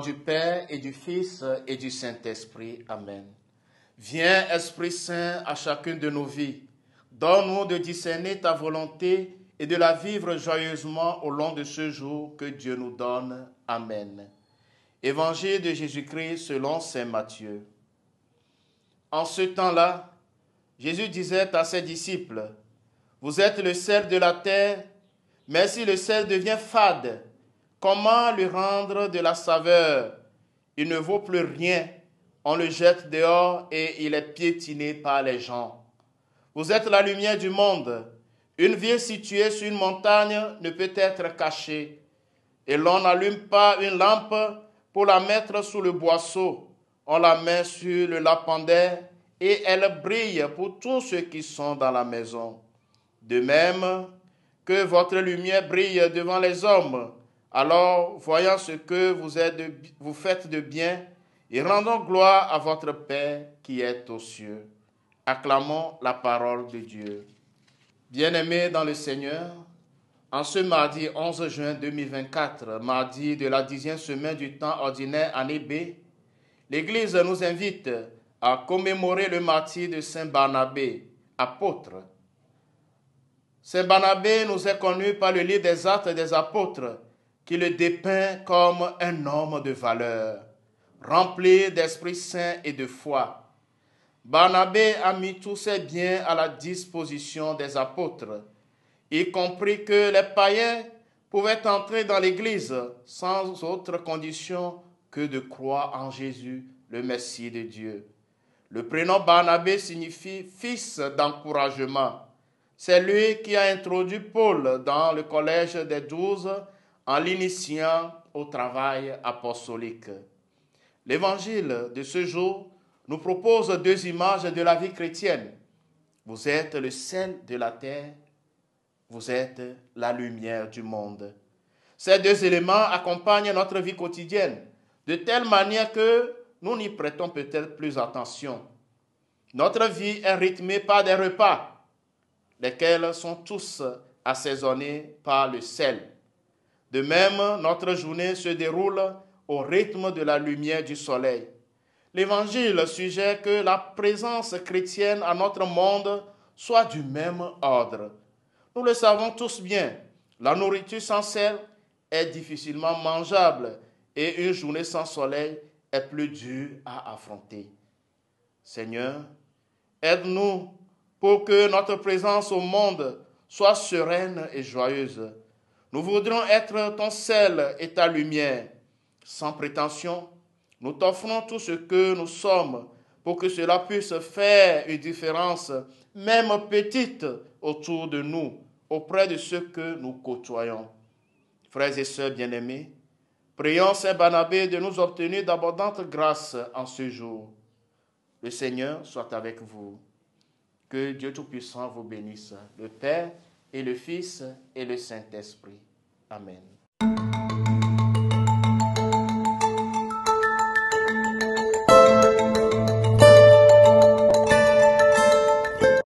du Père et du Fils et du Saint-Esprit. Amen. Viens, Esprit Saint, à chacune de nos vies. Donne-nous de discerner ta volonté et de la vivre joyeusement au long de ce jour que Dieu nous donne. Amen. Évangile de Jésus-Christ selon Saint Matthieu. En ce temps-là, Jésus disait à ses disciples, Vous êtes le sel de la terre, mais si le sel devient fade, Comment lui rendre de la saveur Il ne vaut plus rien. On le jette dehors et il est piétiné par les gens. Vous êtes la lumière du monde. Une ville située sur une montagne ne peut être cachée. Et l'on n'allume pas une lampe pour la mettre sous le boisseau. On la met sur le lapin et elle brille pour tous ceux qui sont dans la maison. De même que votre lumière brille devant les hommes alors, voyant ce que vous, êtes vous faites de bien, et rendons gloire à votre Père qui est aux cieux. Acclamons la parole de Dieu. Bien-aimés dans le Seigneur, en ce mardi 11 juin 2024, mardi de la dixième semaine du temps ordinaire année B, l'Église nous invite à commémorer le martyr de Saint Barnabé, apôtre. Saint Barnabé nous est connu par le livre des actes des apôtres qui le dépeint comme un homme de valeur, rempli d'Esprit Saint et de foi. Barnabé a mis tous ses biens à la disposition des apôtres, y compris que les païens pouvaient entrer dans l'Église sans autre condition que de croire en Jésus, le Messie de Dieu. Le prénom Barnabé signifie fils d'encouragement. C'est lui qui a introduit Paul dans le collège des douze en l'initiant au travail apostolique. L'évangile de ce jour nous propose deux images de la vie chrétienne. Vous êtes le sel de la terre, vous êtes la lumière du monde. Ces deux éléments accompagnent notre vie quotidienne de telle manière que nous n'y prêtons peut-être plus attention. Notre vie est rythmée par des repas, lesquels sont tous assaisonnés par le sel. De même, notre journée se déroule au rythme de la lumière du soleil. L'Évangile suggère que la présence chrétienne à notre monde soit du même ordre. Nous le savons tous bien, la nourriture sans sel est difficilement mangeable et une journée sans soleil est plus dure à affronter. Seigneur, aide-nous pour que notre présence au monde soit sereine et joyeuse nous voudrons être ton sel et ta lumière. Sans prétention, nous t'offrons tout ce que nous sommes pour que cela puisse faire une différence, même petite, autour de nous, auprès de ceux que nous côtoyons. Frères et sœurs bien-aimés, prions Saint Barnabé de nous obtenir d'abondantes grâces en ce jour. Le Seigneur soit avec vous. Que Dieu Tout-Puissant vous bénisse, le Père, et le Fils et le Saint-Esprit. Amen.